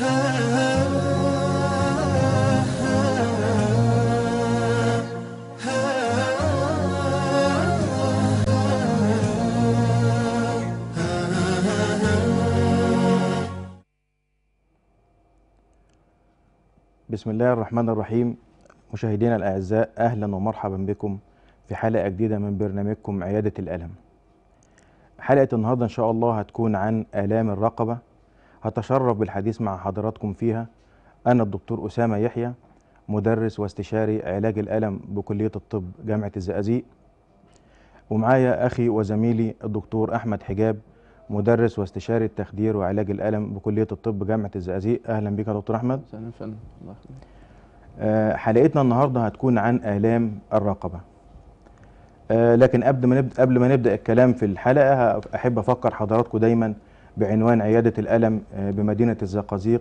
بسم الله الرحمن الرحيم مشاهدينا الأعزاء أهلا ومرحبا بكم في حلقة جديدة من برنامجكم عيادة الألم حلقة النهاردة إن شاء الله هتكون عن آلام الرقبة هتشرف بالحديث مع حضراتكم فيها أنا الدكتور أسامة يحيى مدرس واستشاري علاج الألم بكلية الطب جامعة الزقازيق ومعايا أخي وزميلي الدكتور أحمد حجاب مدرس واستشاري التخدير وعلاج الألم بكلية الطب جامعة الزقازيق أهلا بك يا دكتور أحمد أهلا الله يخليك آه، حلقتنا النهاردة هتكون عن آلام الرقبة آه، لكن قبل ما نبدأ قبل ما نبدأ الكلام في الحلقة أحب أفكر حضراتكم دايماً بعنوان عيادة الألم آه، بمدينة الزقازيق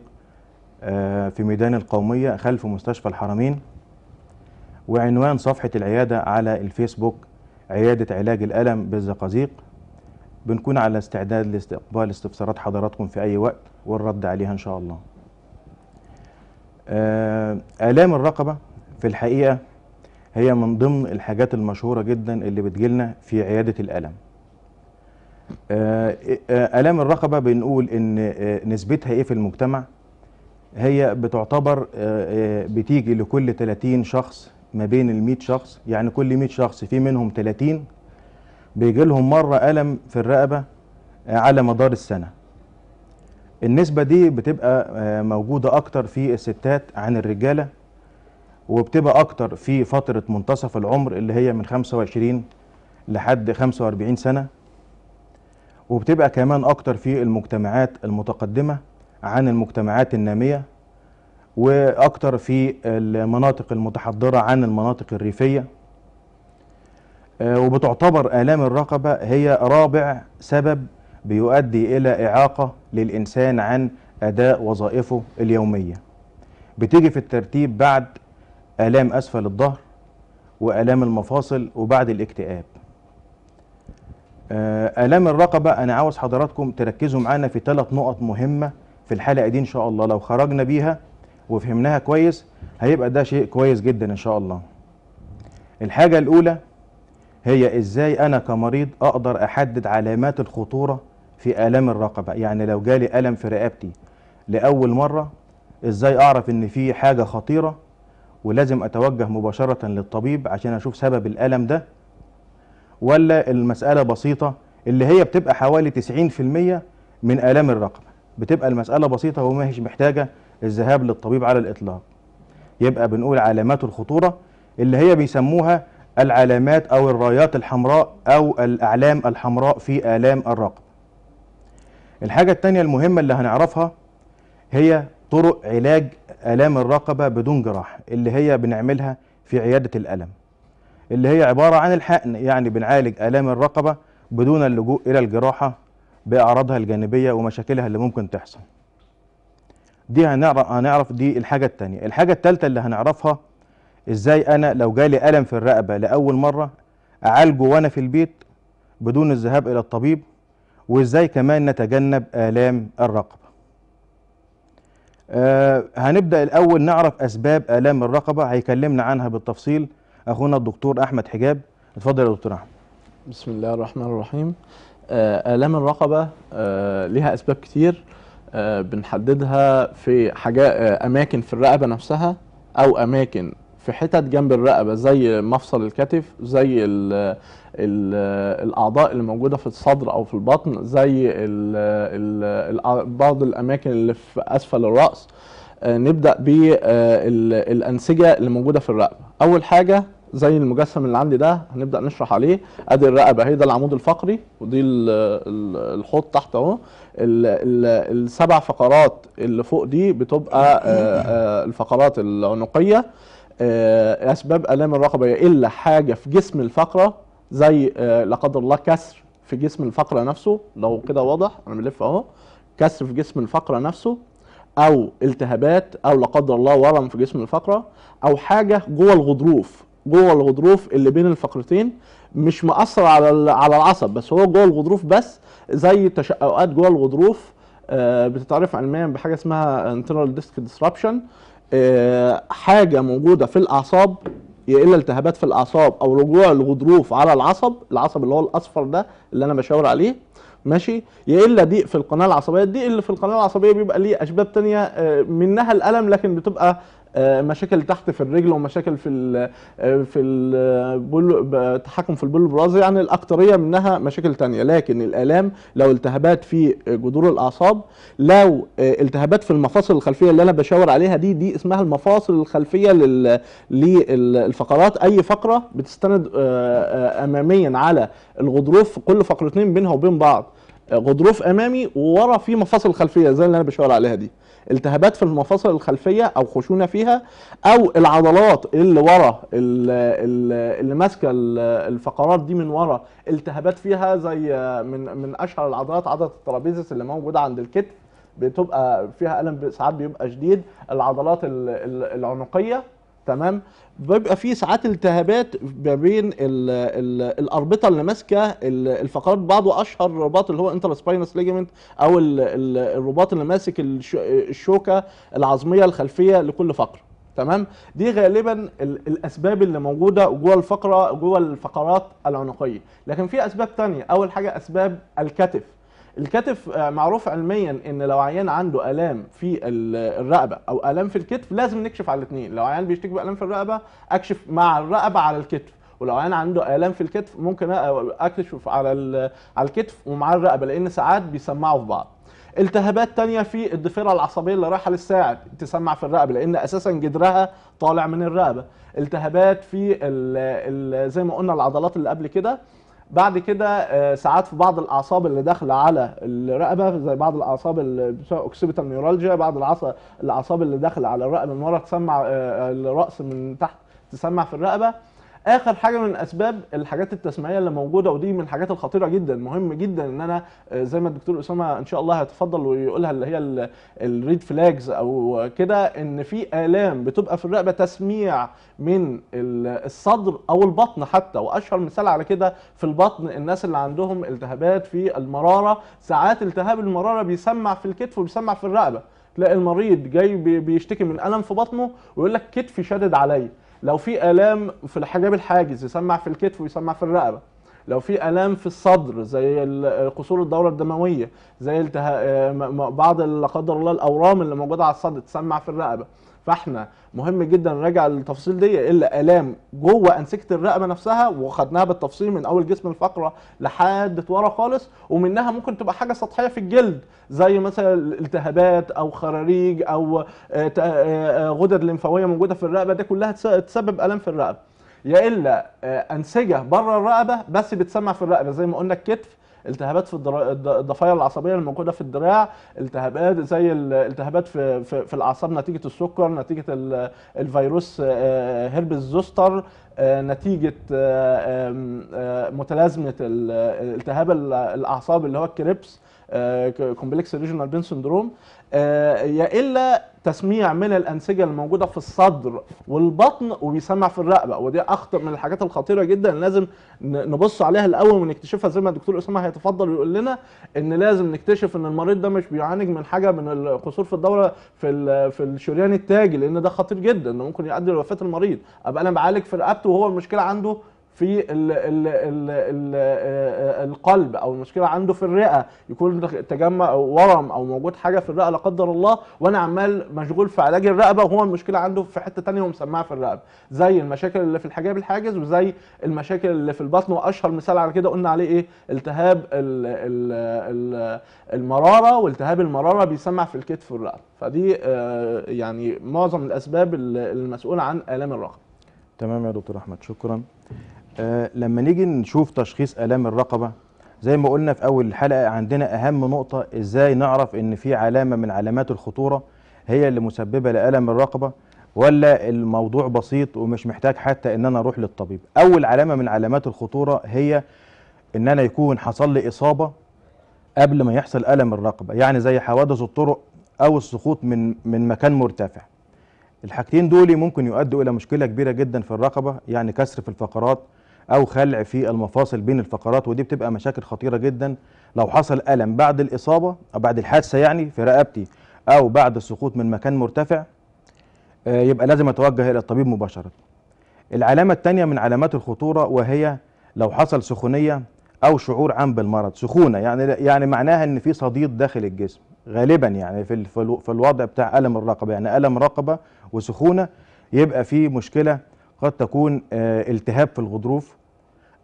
آه، في ميدان القومية خلف مستشفى الحرمين وعنوان صفحة العيادة على الفيسبوك عيادة علاج الألم بالزقازيق بنكون على استعداد لاستقبال استفسارات حضراتكم في أي وقت والرد عليها إن شاء الله آه، آلام الرقبة في الحقيقة هي من ضمن الحاجات المشهورة جدا اللي بتجيلنا في عيادة الألم آه، آه، آلام الرقبة بنقول إن آه، نسبتها إيه في المجتمع هي بتعتبر بتيجي لكل 30 شخص ما بين ال شخص يعني كل 100 شخص في منهم 30 بيجي لهم مرة ألم في الرقبة على مدار السنة النسبة دي بتبقى موجودة أكتر في الستات عن الرجالة وبتبقى أكتر في فترة منتصف العمر اللي هي من 25 لحد 45 سنة وبتبقى كمان اكتر في المجتمعات المتقدمه عن المجتمعات الناميه واكتر في المناطق المتحضره عن المناطق الريفيه آه، وبتعتبر الام الرقبه هي رابع سبب بيؤدي الى اعاقه للانسان عن اداء وظائفه اليوميه بتيجي في الترتيب بعد الام اسفل الظهر والام المفاصل وبعد الاكتئاب آه، آلام الرقبة أنا عاوز حضراتكم تركزوا معانا في ثلاث نقط مهمة في الحلقة دي إن شاء الله لو خرجنا بيها وفهمناها كويس هيبقى ده شيء كويس جدا إن شاء الله الحاجة الأولى هي إزاي أنا كمريض أقدر أحدد علامات الخطورة في آلام الرقبة يعني لو جالي ألم في رقبتي لأول مرة إزاي أعرف إن في حاجة خطيرة ولازم أتوجه مباشرة للطبيب عشان أشوف سبب الألم ده ولا المسألة بسيطة اللي هي بتبقى حوالي 90% من آلام الرقبة بتبقى المسألة بسيطة وما هيش محتاجة الذهاب للطبيب على الإطلاق يبقى بنقول علامات الخطورة اللي هي بيسموها العلامات أو الرايات الحمراء أو الأعلام الحمراء في آلام الرقبة الحاجة التانية المهمة اللي هنعرفها هي طرق علاج آلام الرقبة بدون جراحة اللي هي بنعملها في عيادة الألم اللي هي عبارة عن الحقن يعني بنعالج آلام الرقبة بدون اللجوء إلى الجراحة بأعراضها الجانبية ومشاكلها اللي ممكن تحصل دي هنعرف, دي الحاجة التانية الحاجة التالتة اللي هنعرفها إزاي أنا لو جالي ألم في الرقبة لأول مرة أعالجه وأنا في البيت بدون الذهاب إلى الطبيب وإزاي كمان نتجنب آلام الرقبة آه هنبدأ الأول نعرف أسباب آلام الرقبة هيكلمنا عنها بالتفصيل اخونا الدكتور احمد حجاب اتفضل يا دكتور احمد بسم الله الرحمن الرحيم آه، الام الرقبه آه، لها اسباب كتير آه، بنحددها في حاجات اماكن في الرقبه نفسها او اماكن في حتت جنب الرقبه زي مفصل الكتف زي الـ الـ الاعضاء اللي موجوده في الصدر او في البطن زي الـ الـ بعض الاماكن اللي في اسفل الراس نبدا بالانسجه اللي موجوده في الرقبه اول حاجه زي المجسم اللي عندي ده هنبدا نشرح عليه ادي الرقبه هي ده العمود الفقري ودي الحوض تحت اهو السبع فقرات اللي فوق دي بتبقى آه، آه، الفقرات العنقيه آه، اسباب الام الرقبه الا حاجه في جسم الفقره زي لا قدر الله كسر في جسم الفقره نفسه لو كده واضح انا بلف اهو كسر في جسم الفقره نفسه او التهابات او لا قدر الله ورم في جسم الفقره او حاجه جوه الغضروف جوه الغضروف اللي بين الفقرتين مش مأثر على على العصب بس هو جوه الغضروف بس زي تشققات جوه الغضروف آه، بتتعرف علميا بحاجه اسمها انترنال ديسك ديسربشن حاجه موجوده في الاعصاب يا الا التهابات في الاعصاب او رجوع الغضروف على العصب العصب اللي هو الاصفر ده اللي انا بشاور عليه ماشي يا الا ضيق في القناه العصبيه الضيق اللي في القناه العصبيه بيبقى ليه اسباب تانية آه، منها الالم لكن بتبقى آه، مشاكل تحت في الرجل ومشاكل في الـ آه، في التحكم آه، في البول برازي يعني الاكثريه منها مشاكل ثانيه لكن الالام لو التهابات في جذور الاعصاب لو التهابات في المفاصل الخلفيه اللي انا بشاور عليها دي دي اسمها المفاصل الخلفيه للفقرات اي فقره بتستند اماميا على الغضروف كل فقرتين بينها وبين بعض غضروف امامي وورا في مفاصل خلفيه زي اللي انا بشاور عليها دي التهابات في المفاصل الخلفيه او خشونه فيها او العضلات اللي ورا اللي ماسكه الفقرات دي من ورا التهابات فيها زي من من اشهر العضلات عضله الترابيزس اللي موجوده عند الكتف بتبقى فيها الم ساعات بيبقى شديد العضلات العنقيه تمام بيبقى في ساعات التهابات ما بين الاربطه اللي ماسكه الفقرات بعض واشهر رباط اللي هو انتر سباينس ليجمنت او الـ الـ الرباط اللي ماسك الشوكه العظميه الخلفيه لكل فقره تمام دي غالبا الاسباب اللي موجوده جوه الفقره جوه الفقرات العنقيه لكن في اسباب ثانيه اول حاجه اسباب الكتف الكتف آه، معروف علميا ان لو عيان عنده الام في الرقبه او الام في الكتف لازم نكشف على الاثنين لو عيان بيشتكي بالام في الرقبه اكشف مع الرقبه على الكتف ولو عيان عنده الام في الكتف ممكن اكشف على على الكتف ومع الرقبه لان ساعات بيسمعوا في بعض التهابات تانية في الضفيرة العصبية اللي رايحة للساعد تسمع في الرقبة لأن أساسا جدرها طالع من الرقبة التهابات في الـ الـ زي ما قلنا العضلات اللي قبل كده بعد كده آه، ساعات في بعض الاعصاب اللي داخله على الرقبه زي بعض الاعصاب اللي بسبب اوكسيبيتال نيورالجيا بعض الاعصاب اللي داخله على الرقبه من ورا تسمع آه، آه، الراس من تحت تسمع في الرقبه اخر حاجه من اسباب الحاجات التسمعيه اللي موجوده ودي من الحاجات الخطيره جدا مهم جدا ان انا آه، زي ما الدكتور اسامه ان شاء الله هيتفضل ويقولها اللي هي الريد فلاجز او كده ان في الام بتبقى في الرقبه تسميع من الصدر او البطن حتى واشهر مثال على كده في البطن الناس اللي عندهم التهابات في المراره ساعات التهاب المراره بيسمع في الكتف وبيسمع في الرقبه تلاقي المريض جاي بيشتكي من الم في بطنه ويقول لك كتفي شادد عليا لو في الام في الحجاب الحاجز يسمع في الكتف ويسمع في الرقبه لو في الام في الصدر زي قصور الدوره الدمويه زي آه، بعض لا قدر الله الاورام اللي موجوده على الصدر تسمع في الرقبه فاحنا مهم جدا نراجع التفصيل دي الا الام جوه انسجه الرقبه نفسها وخدناها بالتفصيل من اول جسم الفقره لحد ورا خالص ومنها ممكن تبقى حاجه سطحيه في الجلد زي مثلا التهابات او خراريج او آه، آه، آه، غدد لمفاويه موجوده في الرقبه دي كلها تسبب الام في الرقبه يا الا انسجه بره الرقبه بس بتسمع في الرقبه زي ما قلنا الكتف التهابات في الضفاير العصبيه الموجوده في الدراع التهابات زي التهابات في في, في الاعصاب نتيجه السكر نتيجه الفيروس هربس آه، آه، زوستر آه، نتيجه متلازمه التهاب الاعصاب اللي هو الكريبس كومبلكس ريجونال بين سندروم يا الا تسميع من الانسجه الموجوده في الصدر والبطن وبيسمع في الرقبه ودي اخطر من الحاجات الخطيره جدا لازم نبص عليها الاول ونكتشفها زي ما الدكتور اسامه هيتفضل ويقول لنا ان لازم نكتشف ان المريض ده مش بيعاني من حاجه من القصور في الدوره في في الشريان التاجي لان ده خطير جدا ممكن يؤدي لوفاه المريض ابقى انا بعالج في رقبته وهو المشكله عنده في الـ الـ الـ الـ آه، القلب او المشكله عنده في الرئه يكون تجمع او ورم او موجود حاجه في الرئه لا قدر الله وانا عمال مشغول في علاج الرقبه وهو المشكله عنده في حته ثانيه ومسمعه في الرقبه زي المشاكل اللي في الحجاب الحاجز وزي المشاكل اللي في البطن واشهر مثال على كده قلنا عليه ايه التهاب الـ الـ الـ المراره والتهاب المراره بيسمع في الكتف والرقبه فدي آه، يعني معظم الاسباب المسؤوله عن الام الرقبه تمام يا دكتور احمد شكرا آه لما نيجي نشوف تشخيص الام الرقبه زي ما قلنا في اول الحلقه عندنا اهم نقطه ازاي نعرف ان في علامه من علامات الخطوره هي اللي مسببه لالم الرقبه ولا الموضوع بسيط ومش محتاج حتى ان انا اروح للطبيب اول علامه من علامات الخطوره هي ان انا يكون حصل لي اصابه قبل ما يحصل الم الرقبه يعني زي حوادث الطرق او السقوط من من مكان مرتفع الحاجتين دول ممكن يؤدوا الى مشكله كبيره جدا في الرقبه يعني كسر في الفقرات او خلع في المفاصل بين الفقرات ودي بتبقى مشاكل خطيره جدا لو حصل الم بعد الاصابه او بعد الحادثه يعني في رقبتي او بعد السقوط من مكان مرتفع آه، يبقى لازم اتوجه الى الطبيب مباشره العلامه الثانيه من علامات الخطوره وهي لو حصل سخونيه او شعور عام بالمرض سخونه يعني يعني معناها ان في صديد داخل الجسم غالبا يعني في في الوضع بتاع الم الرقبه يعني الم رقبه وسخونه يبقى في مشكله قد تكون آه، التهاب في الغضروف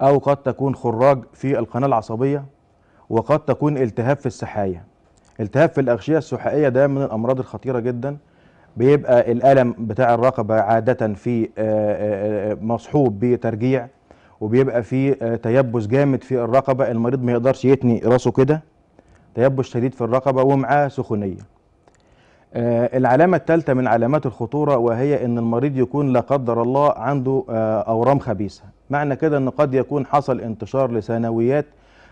أو قد تكون خراج في القناة العصبية وقد تكون التهاب في السحايا التهاب في الأغشية السحائية ده من الأمراض الخطيرة جدا بيبقى الألم بتاع الرقبة عادة في آه، آه، آه، مصحوب بترجيع وبيبقى في تيبس جامد في الرقبة المريض ما يقدرش يتني راسه كده تيبس شديد في الرقبة ومعاه سخونية العلامة الثالثة من علامات الخطورة وهي أن المريض يكون لا قدر الله عنده أورام خبيثة معنى كده ان قد يكون حصل انتشار لثانويات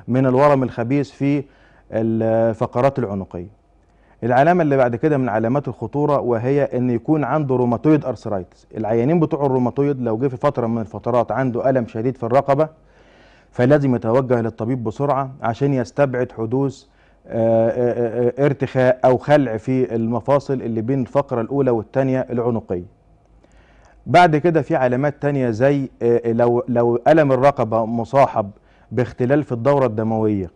من الورم الخبيث في الفقرات العنقيه العلامة اللي بعد كده من علامات الخطورة وهي ان يكون عنده روماتويد ارثرايتس العيانين بتوع الروماتويد لو جه في فترة من الفترات عنده ألم شديد في الرقبة فلازم يتوجه للطبيب بسرعة عشان يستبعد حدوث آه، آه، آه، ارتخاء او خلع في المفاصل اللي بين الفقرة الاولى والثانية العنقية بعد كده في علامات تانية زي آه، آه، لو لو ألم الرقبة مصاحب باختلال في الدورة الدموية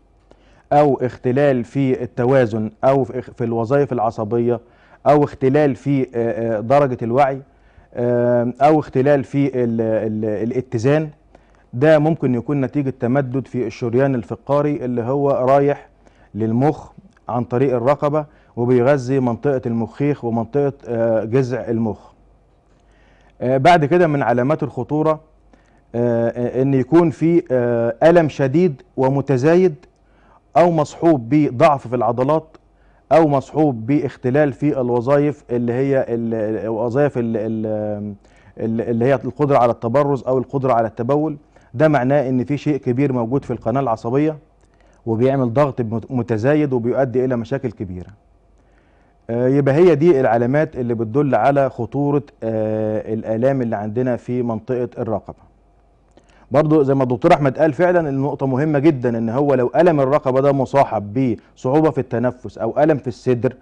أو اختلال في التوازن أو في الوظائف العصبية أو اختلال في آه، درجة الوعي أو اختلال في الاتزان ده ممكن يكون نتيجة تمدد في الشريان الفقاري اللي هو رايح للمخ عن طريق الرقبة وبيغذي منطقة المخيخ ومنطقة جذع المخ آه، بعد كده من علامات الخطورة آه، آه، ان يكون في ألم شديد ومتزايد او مصحوب بضعف في العضلات او مصحوب باختلال في الوظائف اللي هي الوظائف اللي هي القدرة على التبرز او القدرة على التبول ده معناه ان في شيء كبير موجود في القناة العصبية وبيعمل ضغط متزايد وبيؤدي الى مشاكل كبيره آه، يبقى هي دي العلامات اللي بتدل على خطورة آه، الآلام اللي عندنا في منطقة الرقبة برضو زي ما الدكتور احمد قال فعلا النقطه مهمه جدا ان هو لو الم الرقبه ده مصاحب بصعوبه في التنفس او الم في الصدر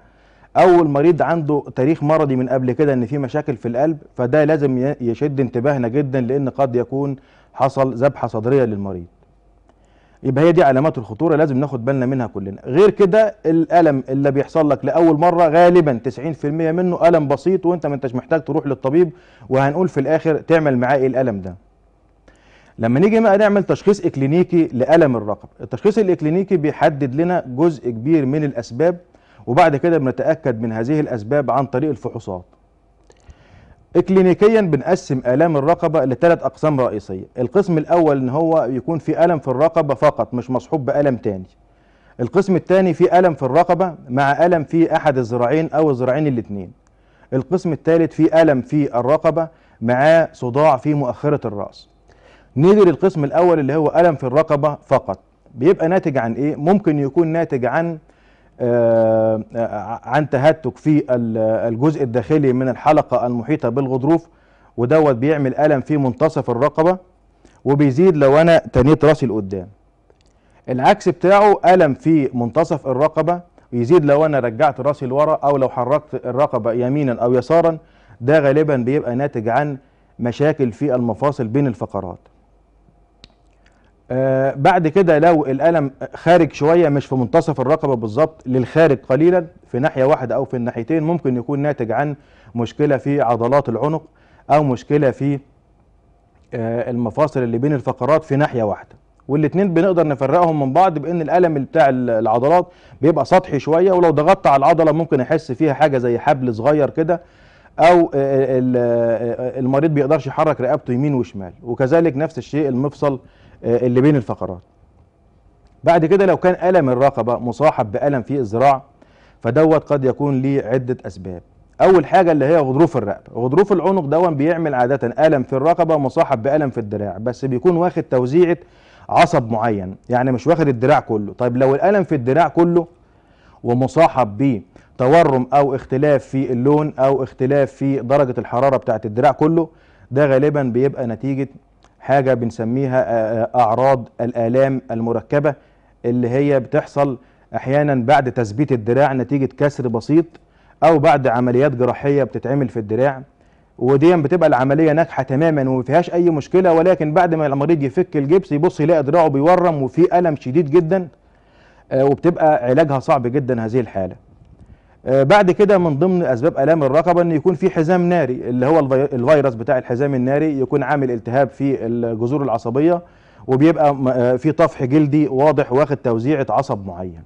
او المريض عنده تاريخ مرضي من قبل كده ان في مشاكل في القلب فده لازم يشد انتباهنا جدا لان قد يكون حصل ذبحه صدريه للمريض يبقى هي دي علامات الخطوره لازم ناخد بالنا منها كلنا غير كده الالم اللي بيحصل لك لاول مره غالبا 90% منه الم بسيط وانت ما انتش محتاج تروح للطبيب وهنقول في الاخر تعمل معاه ايه الالم ده لما نيجي بقى نعمل تشخيص اكلينيكي لالم الرقبه التشخيص الاكلينيكي بيحدد لنا جزء كبير من الاسباب وبعد كده بنتاكد من هذه الاسباب عن طريق الفحوصات كلينيكيا بنقسم آلام الرقبة لثلاث أقسام رئيسية القسم الأول إن هو يكون في ألم في الرقبة فقط مش مصحوب بألم تاني القسم الثاني في ألم في الرقبة مع ألم في أحد الذراعين أو الذراعين الاثنين القسم الثالث في ألم في الرقبة مع صداع في مؤخرة الرأس نيجي للقسم الأول اللي هو ألم في الرقبة فقط بيبقى ناتج عن إيه؟ ممكن يكون ناتج عن آه، آه، عن تهتك في الجزء الداخلي من الحلقة المحيطة بالغضروف ودوت بيعمل ألم في منتصف الرقبة وبيزيد لو أنا تنيت راسي لقدام العكس بتاعه ألم في منتصف الرقبة يزيد لو أنا رجعت راسي لورا أو لو حركت الرقبة يمينا أو يسارا ده غالبا بيبقى ناتج عن مشاكل في المفاصل بين الفقرات آه بعد كده لو الألم خارج شوية مش في منتصف الرقبة بالظبط للخارج قليلا في ناحية واحدة أو في الناحيتين ممكن يكون ناتج عن مشكلة في عضلات العنق أو مشكلة في آه المفاصل اللي بين الفقرات في ناحية واحدة والاثنين بنقدر نفرقهم من بعض بان الالم بتاع العضلات بيبقى سطحي شويه ولو ضغطت على العضله ممكن احس فيها حاجه زي حبل صغير كده او آه، آه، آه، المريض بيقدرش يحرك رقبته يمين وشمال وكذلك نفس الشيء المفصل آه، اللي بين الفقرات بعد كده لو كان ألم الرقبة مصاحب بألم في الذراع فدوت قد يكون ليه عدة أسباب أول حاجة اللي هي غضروف الرقبة غضروف العنق دون بيعمل عادة ألم في الرقبة مصاحب بألم في الدراع بس بيكون واخد توزيعة عصب معين يعني مش واخد الدراع كله طيب لو الألم في الدراع كله ومصاحب بتورم أو اختلاف في اللون أو اختلاف في درجة الحرارة بتاعة الدراع كله ده غالبا بيبقى نتيجة حاجه بنسميها اعراض الالام المركبه اللي هي بتحصل احيانا بعد تثبيت الدراع نتيجه كسر بسيط او بعد عمليات جراحيه بتتعمل في الدراع ودي بتبقى العمليه ناجحه تماما وما فيهاش اي مشكله ولكن بعد ما المريض يفك الجبس يبص يلاقي دراعه بيورم وفي الم شديد جدا وبتبقى علاجها صعب جدا هذه الحاله آه، بعد كده من ضمن اسباب الام الرقبه ان يكون في حزام ناري اللي هو الفيروس بتاع الحزام الناري يكون عامل التهاب في الجذور العصبيه وبيبقى آه، في طفح جلدي واضح واخد توزيعه عصب معين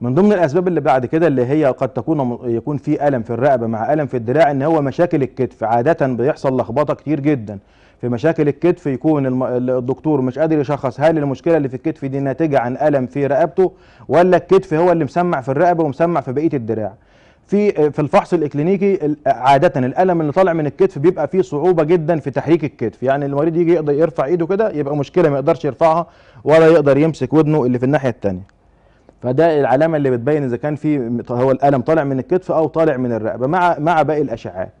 من ضمن الاسباب اللي بعد كده اللي هي قد تكون يكون في الم في الرقبه مع الم في الدراع ان هو مشاكل الكتف عاده بيحصل لخبطه كتير جدا في مشاكل الكتف يكون الدكتور مش قادر يشخص هل المشكله اللي في الكتف دي ناتجه عن الم في رقبته ولا الكتف هو اللي مسمع في الرقبه ومسمع في بقيه الدراع في آه، في الفحص الاكلينيكي آه، عاده الالم اللي طالع من الكتف بيبقى فيه صعوبه جدا في تحريك الكتف يعني المريض يجي يقدر يرفع ايده كده يبقى مشكله ما يقدرش يرفعها ولا يقدر يمسك ودنه اللي في الناحيه الثانيه فده العلامه اللي بتبين اذا كان في هو الالم طالع من الكتف او طالع من الرقبه مع مع باقي الاشعاعات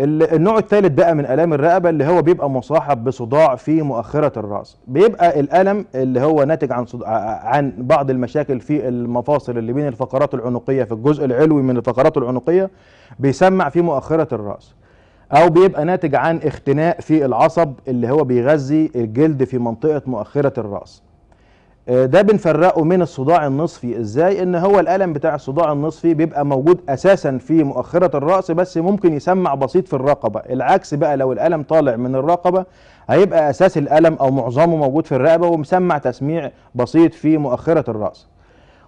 النوع الثالث بقى من الام الرقبه اللي هو بيبقى مصاحب بصداع في مؤخره الراس بيبقى الالم اللي هو ناتج عن صد... عن بعض المشاكل في المفاصل اللي بين الفقرات العنقيه في الجزء العلوي من الفقرات العنقيه بيسمع في مؤخره الراس او بيبقى ناتج عن اختناق في العصب اللي هو بيغذي الجلد في منطقه مؤخره الراس آه، ده بنفرقه من الصداع النصفي ازاي ان هو الالم بتاع الصداع النصفي بيبقى موجود اساسا في مؤخره الراس بس ممكن يسمع بسيط في الرقبه العكس بقى لو الالم طالع من الرقبه هيبقى اساس الالم او معظمه موجود في الرقبه ومسمع تسميع بسيط في مؤخره الراس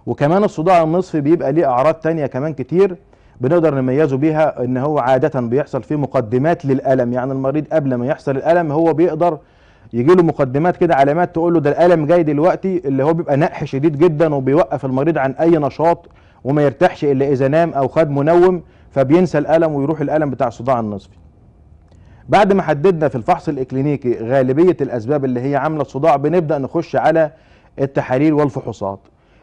وكمان الصداع النصفي بيبقى ليه اعراض تانية كمان كتير بنقدر نميزه بيها ان هو عاده بيحصل في مقدمات للالم يعني المريض قبل ما يحصل الالم هو بيقدر يجي له مقدمات كده علامات تقول له ده الالم جاي دلوقتي اللي هو بيبقى نقح شديد جدا وبيوقف المريض عن اي نشاط وما يرتاحش الا اذا نام او خد منوم فبينسى الالم ويروح الالم بتاع الصداع النصفي بعد ما حددنا في الفحص الاكلينيكي غالبيه الاسباب اللي هي عامله الصداع بنبدا نخش على التحاليل والفحوصات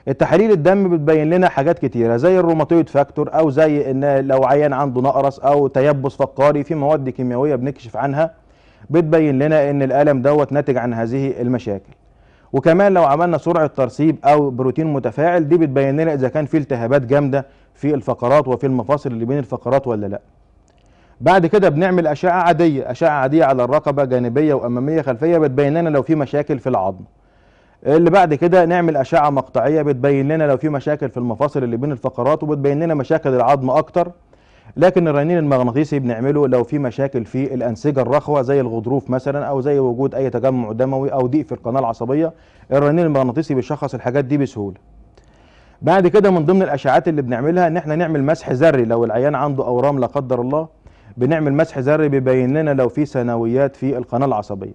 التحاليل الدم بتبين لنا حاجات كتيرة زي الروماتويد فاكتور او زي ان لو عيان عنده نقرس او تيبس فقاري في مواد كيميائية بنكشف عنها بتبين لنا ان الالم دوت ناتج عن هذه المشاكل وكمان لو عملنا سرعه ترسيب او بروتين متفاعل دي بتبين لنا اذا كان في التهابات جامده في الفقرات وفي المفاصل اللي بين الفقرات ولا لا بعد كده بنعمل اشعه عاديه اشعه عاديه على الرقبه جانبيه واماميه خلفيه بتبين لنا لو في مشاكل في العظم اللي بعد كده نعمل اشعه مقطعيه بتبين لنا لو في مشاكل في المفاصل اللي بين الفقرات وبتبين لنا مشاكل العظم اكتر لكن الرنين المغناطيسي بنعمله لو في مشاكل في الانسجه الرخوه زي الغضروف مثلا او زي وجود اي تجمع دموي او ضيق في القناه العصبيه الرنين المغناطيسي بيشخص الحاجات دي بسهوله بعد كده من ضمن الاشعاعات اللي بنعملها ان احنا نعمل مسح ذري لو العيان عنده اورام لا قدر الله بنعمل مسح ذري بيبين لنا لو في ثانويات في القناه العصبيه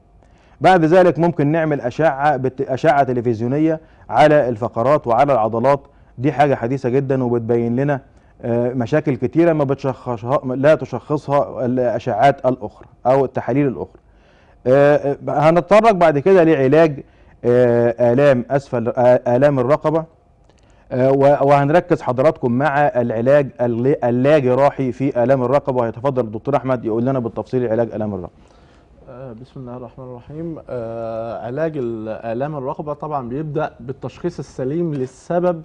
بعد ذلك ممكن نعمل اشعه اشعه تلفزيونيه على الفقرات وعلى العضلات دي حاجه حديثه جدا وبتبين لنا آه، مشاكل كتيره ما بتشخصها لا تشخصها الاشعاعات الاخرى او التحاليل الاخرى آه، آه، هنتطرق بعد كده لعلاج الام اسفل الام الرقبه وهنركز حضراتكم مع العلاج اللا جراحي في الام الرقبه هيتفضل الدكتور احمد يقول لنا بالتفصيل علاج الام الرقبه بسم الله الرحمن الرحيم علاج الام الرقبه طبعا بيبدا بالتشخيص السليم للسبب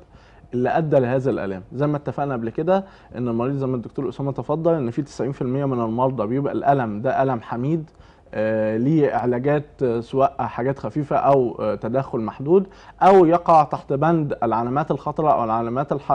اللي ادى لهذا الالام زي ما اتفقنا قبل كده ان المريض زي ما الدكتور اسامه تفضل ان في 90% من المرضى بيبقى الالم ده الم حميد آه، ليه علاجات آه، سواء حاجات خفيفة أو آه، تدخل محدود أو يقع تحت بند العلامات الخطره أو العلامات الح...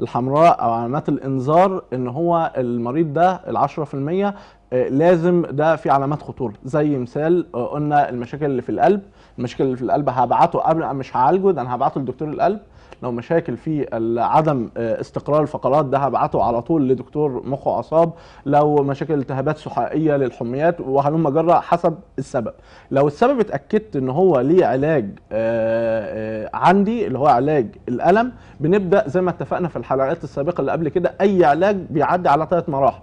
الحمراء أو علامات الإنذار إن هو المريض ده العشرة في المية لازم ده في علامات خطورة زي مثال قلنا المشاكل اللي في القلب المشاكل اللي في القلب هبعته قبل مش هعالجه ده أنا هبعته لدكتور القلب لو مشاكل في عدم آه، استقرار الفقرات ده هبعته على طول لدكتور مخ وعصاب لو مشاكل التهابات سحائيه للحميات وهلم جرى حسب السبب لو السبب اتاكدت ان هو ليه علاج آه، آه، عندي اللي هو علاج الالم بنبدا زي ما اتفقنا في الحلقات السابقه اللي قبل كده اي علاج بيعدي على ثلاث مراحل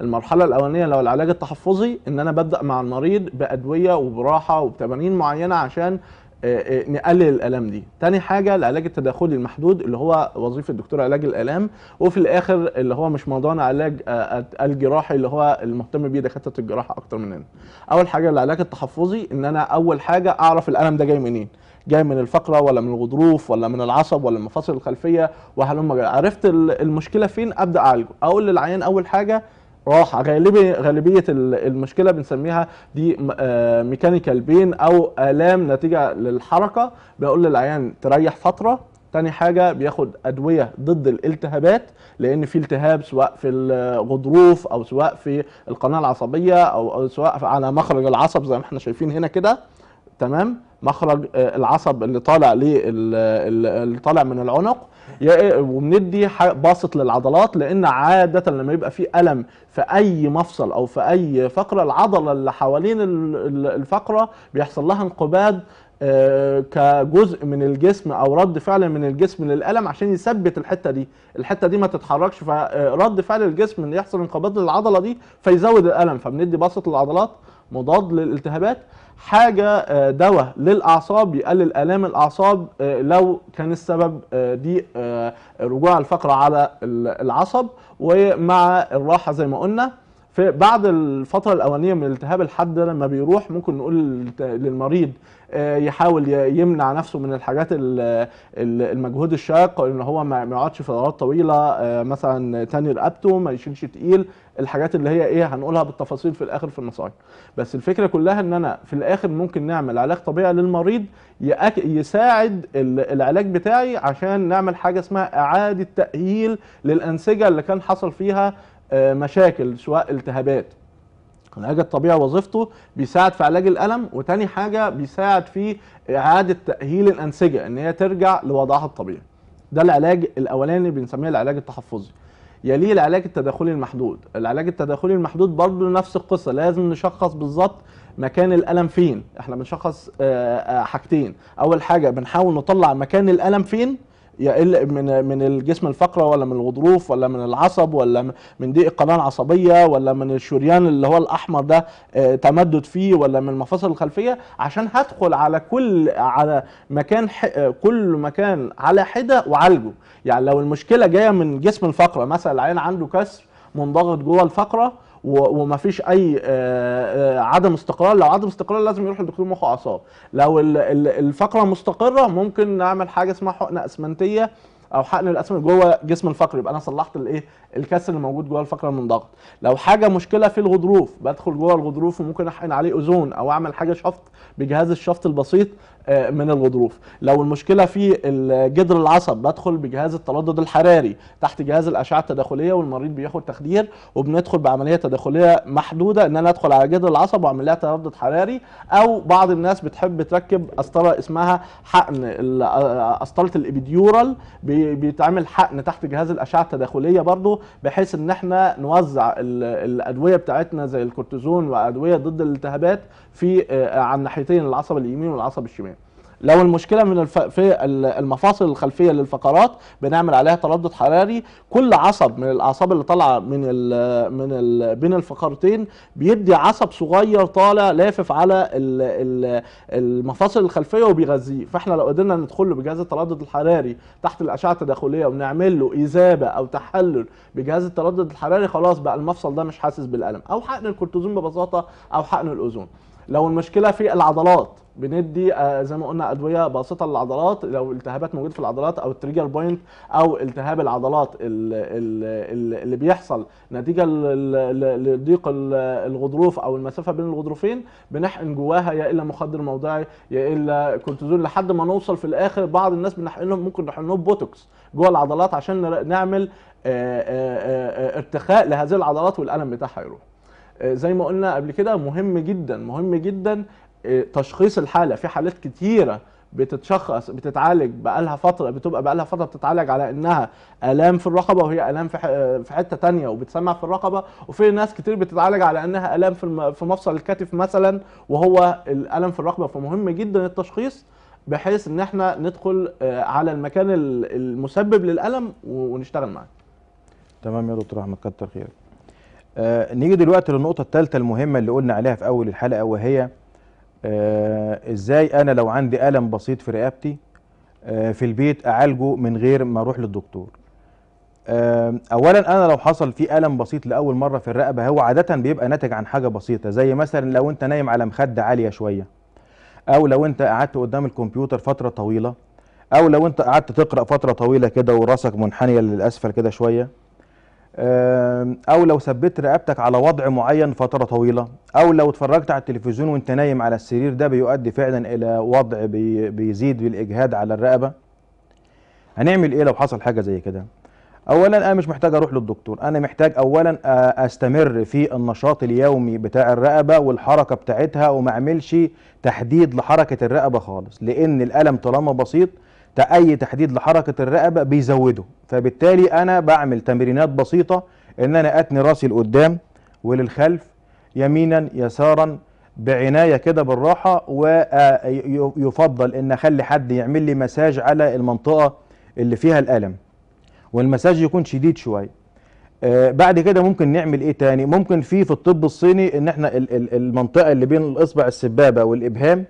المرحلة الأولانية لو العلاج التحفظي إن أنا ببدأ مع المريض بأدوية وبراحة وبتمارين معينة عشان آه، آه، نقلل الالام دي تاني حاجه العلاج التداخلي المحدود اللي هو وظيفه دكتور علاج الالام وفي الاخر اللي هو مش موضوعنا علاج آه، الجراحي اللي هو المهتم بيه دكاتره الجراحه اكتر مننا اول حاجه العلاج التحفظي ان انا اول حاجه اعرف الالم ده جاي منين جاي من الفقره ولا من الغضروف ولا من العصب ولا المفاصل الخلفيه وهلم عرفت المشكله فين ابدا اعالجه اقول للعيان اول حاجه راح غالبيه غالبيه المشكله بنسميها دي ميكانيكال آه، بين او الام نتيجه للحركه بقول للعيان تريح فتره تاني حاجة بياخد أدوية ضد الالتهابات لأن في التهاب سواء في الغضروف أو سواء في القناة العصبية أو سواء على مخرج العصب زي ما احنا شايفين هنا كده تمام مخرج آه، العصب اللي طالع اللي طالع من العنق إيه، وبندي باسط للعضلات لان عاده لما يبقى في الم في اي مفصل او في اي فقره العضله اللي حوالين الفقره بيحصل لها انقباض آه، كجزء من الجسم او رد فعل من الجسم للالم عشان يثبت الحته دي الحته دي ما تتحركش فرد آه، فعل الجسم ان يحصل انقباض للعضله دي فيزود الالم فبندي باسط للعضلات مضاد للالتهابات حاجة آه، دواء للأعصاب يقلل آلام الأعصاب آه، لو كان السبب آه، دي رجوع الفقرة على العصب ومع الراحة زي ما قلنا في بعد الفترة الأولانية من الالتهاب الحاد لما بيروح ممكن نقول للمريض آه، يحاول يمنع نفسه من الحاجات المجهود الشاق ان هو ما يقعدش فترات طويلة آه، مثلا تاني رقبته ما يشيلش تقيل الحاجات اللي هي ايه هنقولها بالتفاصيل في الاخر في النصائح بس الفكره كلها ان انا في الاخر ممكن نعمل علاج طبيعي للمريض يساعد العلاج بتاعي عشان نعمل حاجه اسمها اعاده تاهيل للانسجه اللي كان حصل فيها آه، مشاكل سواء التهابات العلاج الطبيعي وظيفته بيساعد في علاج الالم وتاني حاجه بيساعد في اعاده تاهيل الانسجه ان هي ترجع لوضعها الطبيعي ده العلاج الاولاني بنسميه العلاج التحفظي يليه العلاج التداخلي المحدود العلاج التداخلي المحدود برضه نفس القصه لازم نشخص بالظبط مكان الالم فين احنا بنشخص آه، آه، حاجتين اول حاجه بنحاول نطلع مكان الالم فين يقل من من الجسم الفقره ولا من الغضروف ولا من العصب ولا من ضيق القناه العصبيه ولا من الشريان اللي هو الاحمر ده آه، تمدد فيه ولا من المفاصل الخلفيه عشان هدخل على كل على مكان آه، كل مكان على حده وعالجه يعني لو المشكله جايه من جسم الفقره مثلا العين عنده كسر منضغط جوه الفقره وما فيش اي آه، آه، عدم استقرار لو عدم استقرار لازم يروح لدكتور مخ واعصاب لو الفقره مستقره ممكن نعمل حاجه اسمها حقنه اسمنتيه او حقن الاسمنت جوه جسم الفقر يبقى انا صلحت الايه الكسر اللي موجود جوه الفقره من ضغط لو حاجه مشكله في الغضروف بدخل جوه الغضروف وممكن احقن عليه اوزون او اعمل حاجه شفط بجهاز الشفط البسيط آه، من الغضروف لو المشكله في جدر العصب بدخل بجهاز التردد الحراري تحت جهاز الاشعه التداخليه والمريض بياخد تخدير وبندخل بعمليه تداخليه محدوده ان انا ادخل على جدر العصب واعمل لها تردد حراري او بعض الناس بتحب تركب قسطره اسمها حقن قسطره آه، الابيديورال بيتعمل حقن تحت جهاز الاشعه التداخليه برضو بحيث ان احنا نوزع الادويه بتاعتنا زي الكورتيزون وادويه ضد الالتهابات في آه، على الناحيتين العصب اليمين والعصب الشمال لو المشكله من الف... في المفاصل الخلفيه للفقرات بنعمل عليها تردد حراري كل عصب من الاعصاب اللي طالعه من ال... من ال... بين الفقرتين بيدي عصب صغير طالع لافف على ال... ال... المفاصل الخلفيه وبيغذيه فاحنا لو قدرنا ندخل له بجهاز التردد الحراري تحت الاشعه التداخليه ونعمل له اذابه او تحلل بجهاز التردد الحراري خلاص بقى المفصل ده مش حاسس بالالم او حقن الكورتيزون ببساطه او حقن الاوزون لو المشكله في العضلات بندي آه، زي ما قلنا ادويه باسطه للعضلات لو التهابات موجوده في العضلات او التريجر بوينت او التهاب العضلات اللي بيحصل نتيجه لضيق الغضروف او المسافه بين الغضروفين بنحقن جواها يا الا مخدر موضعي يا الا كورتيزون لحد ما نوصل في الاخر بعض الناس بنحقنهم ممكن نحقنهم بوتوكس جوه العضلات عشان نعمل آه، آه، ارتخاء لهذه العضلات والالم بتاعها يروح آه، زي ما قلنا قبل كده مهم جدا مهم جدا آه، تشخيص الحاله في حالات كتيره بتتشخص بتتعالج بقالها فتره بتبقى بقالها فتره بتتعالج على انها الام في الرقبه وهي الام في حته تانية وبتسمع في الرقبه وفي ناس كتير بتتعالج على انها الام في في مفصل الكتف مثلا وهو الالم في الرقبه فمهم جدا التشخيص بحيث ان احنا ندخل آه، على المكان المسبب للالم ونشتغل معاه تمام يا دكتور احمد كتر خيرك آه نيجي دلوقتي للنقطة الثالثة المهمة اللي قلنا عليها في أول الحلقة وهي آه إزاي أنا لو عندي ألم بسيط في رقبتي آه في البيت أعالجه من غير ما أروح للدكتور آه أولا أنا لو حصل في ألم بسيط لأول مرة في الرقبة هو عادة بيبقى ناتج عن حاجة بسيطة زي مثلا لو أنت نايم على مخدة عالية شوية أو لو أنت قعدت قدام الكمبيوتر فترة طويلة أو لو أنت قعدت تقرأ فترة طويلة كده وراسك منحنية للأسفل كده شوية او لو ثبت رقبتك على وضع معين فتره طويله او لو اتفرجت على التلفزيون وانت نايم على السرير ده بيؤدي فعلا الى وضع بيزيد بالاجهاد على الرقبه هنعمل ايه لو حصل حاجه زي كده اولا انا مش محتاج اروح للدكتور انا محتاج اولا استمر في النشاط اليومي بتاع الرقبه والحركه بتاعتها وما اعملش تحديد لحركه الرقبه خالص لان الالم طالما بسيط اي تحديد لحركه الرقبه بيزوده فبالتالي انا بعمل تمرينات بسيطه ان انا اتني راسي لقدام وللخلف يمينا يسارا بعنايه كده بالراحه ويفضل آه، ان اخلي حد يعمل لي مساج على المنطقه اللي فيها الالم والمساج يكون شديد شويه آه، بعد كده ممكن نعمل ايه تاني ممكن في في الطب الصيني ان احنا المنطقه اللي بين الاصبع السبابه والابهام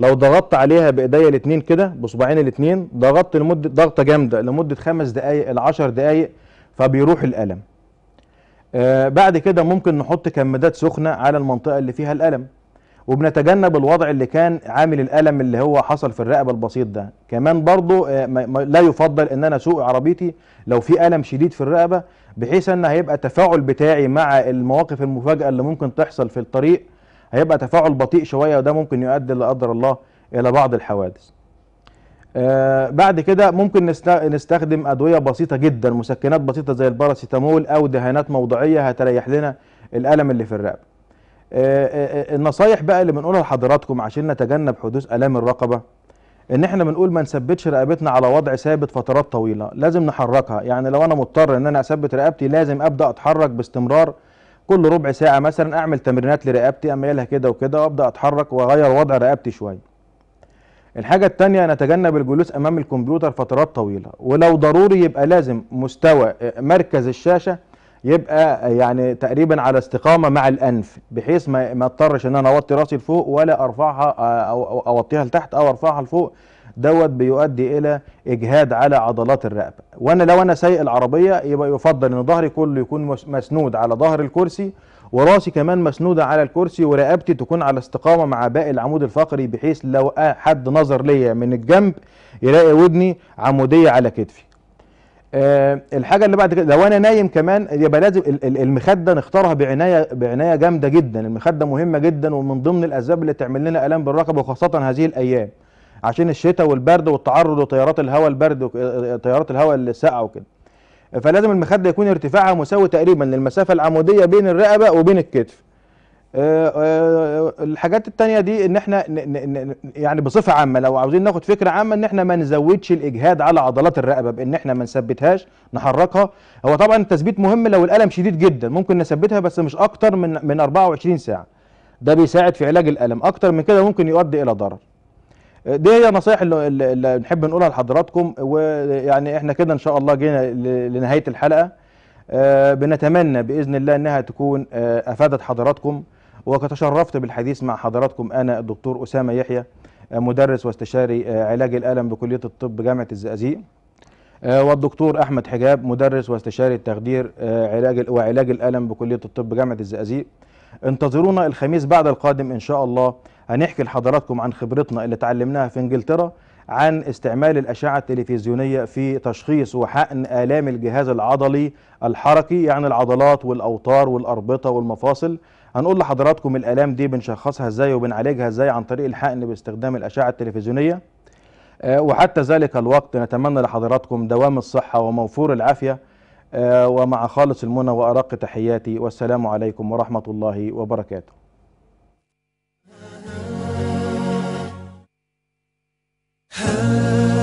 لو ضغطت عليها بايديا الاثنين كده بصباعين الاثنين ضغطت لمده ضغطه جامده لمده خمس دقائق ل 10 دقائق فبيروح الالم آه بعد كده ممكن نحط كمادات سخنه على المنطقه اللي فيها الالم وبنتجنب الوضع اللي كان عامل الالم اللي هو حصل في الرقبه البسيط ده كمان برضو آه لا يفضل ان انا اسوق عربيتي لو في الم شديد في الرقبه بحيث ان هيبقى التفاعل بتاعي مع المواقف المفاجاه اللي ممكن تحصل في الطريق هيبقى تفاعل بطيء شويه وده ممكن يؤدي لا قدر الله الى بعض الحوادث آه بعد كده ممكن نستخدم ادويه بسيطه جدا مسكنات بسيطه زي الباراسيتامول او دهانات موضعيه هتريح لنا الالم اللي في الرقبه آه، آه، آه، النصايح بقى اللي بنقولها لحضراتكم عشان نتجنب حدوث الام الرقبه ان احنا بنقول ما نثبتش رقبتنا على وضع ثابت فترات طويله لازم نحركها يعني لو انا مضطر ان انا اثبت رقبتي لازم ابدا اتحرك باستمرار كل ربع ساعه مثلا اعمل تمرينات لرقبتي اميلها كده وكده وابدا اتحرك واغير وضع رقبتي شويه الحاجه أنا نتجنب الجلوس امام الكمبيوتر فترات طويله ولو ضروري يبقى لازم مستوى آه، مركز الشاشه يبقى آه، يعني تقريبا على استقامه مع الانف بحيث ما اضطرش ان انا اوطي راسي لفوق ولا ارفعها آه، او اوطيها لتحت او ارفعها لفوق دوت بيؤدي الى اجهاد على عضلات الرقبه وانا لو انا سايق العربيه يبقى يفضل ان ظهري كله يكون مسنود على ظهر الكرسي وراسي كمان مسنوده على الكرسي ورقبتي تكون على استقامه مع باقي العمود الفقري بحيث لو حد نظر ليا من الجنب يلاقي ودني عموديه على كتفي أه الحاجه اللي بعد كده لو انا نايم كمان يبقى لازم المخده نختارها بعنايه بعنايه جامده جدا المخده مهمه جدا ومن ضمن الاسباب اللي تعمل لنا الام بالرقبه وخاصه هذه الايام عشان الشتاء والبرد والتعرض لتيارات الهواء البرد تيارات الهواء الساقعه وكده فلازم المخده يكون ارتفاعها مساوي تقريبا للمسافه العموديه بين الرقبه وبين الكتف آه، آه، الحاجات التانية دي ان احنا يعني بصفة عامة لو عاوزين ناخد فكرة عامة ان احنا ما نزودش الاجهاد على عضلات الرقبة بان احنا ما نثبتهاش نحركها هو طبعا التثبيت مهم لو الالم شديد جدا ممكن نثبتها بس مش اكتر من من 24 ساعة ده بيساعد في علاج الالم اكتر من كده ممكن يؤدي الى ضرر دي هي نصائح اللي, اللي بنحب نقولها لحضراتكم ويعني احنا كده ان شاء الله جينا لنهايه الحلقه آه، بنتمنى باذن الله انها تكون آه، افادت حضراتكم وتشرفت بالحديث مع حضراتكم انا الدكتور اسامه يحيى آه، مدرس واستشاري علاج الالم بكليه الطب جامعه الزقازيق والدكتور احمد حجاب مدرس واستشاري التخدير علاج وعلاج الالم بكليه الطب جامعه الزقازيق انتظرونا الخميس بعد القادم إن شاء الله هنحكي لحضراتكم عن خبرتنا اللي اتعلمناها في إنجلترا عن استعمال الأشعة التلفزيونية في تشخيص وحقن آلام الجهاز العضلي الحركي يعني العضلات والأوتار والأربطة والمفاصل هنقول لحضراتكم الآلام دي بنشخصها ازاي وبنعالجها ازاي عن طريق الحقن باستخدام الأشعة التلفزيونية آه، وحتى ذلك الوقت نتمنى لحضراتكم دوام الصحة وموفور العافية آه، ومع خالص المنى وأرق تحياتي والسلام عليكم ورحمة الله وبركاته Ha